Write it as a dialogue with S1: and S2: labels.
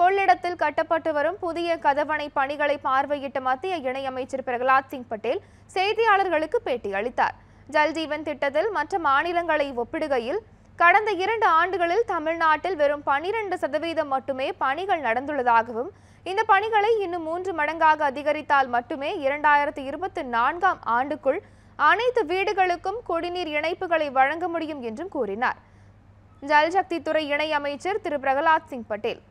S1: கொள்ளிடத்தில் கட்டப்பட்டு வரும் புதிய கதவணை பணிகளை பார்வையிட்ட மத்திய இணையமைச்சர் பிரகலாத் சிங் பட்டேல் செய்தியாளர்களுக்கு பேட்டி அளித்தார் ஜல்ஜீவன் திட்டத்தில் மற்ற மாநிலங்களை ஒப்பிடுகையில் கடந்த இரண்டு ஆண்டுகளில் தமிழ்நாட்டில் வெறும் பனிரெண்டு சதவீதம் மட்டுமே பணிகள் நடந்துள்ளதாகவும் இந்த பணிகளை இன்னும் மூன்று மடங்காக அதிகரித்தால் மட்டுமே இரண்டாயிரத்தி இருபத்தி நான்காம் ஆண்டுக்குள் அனைத்து வீடுகளுக்கும் குடிநீர் இணைப்புகளை வழங்க முடியும் என்றும் கூறினார் ஜல்சக்தி துறை இணை அமைச்சர் திரு பிரகலாத் சிங் பட்டேல்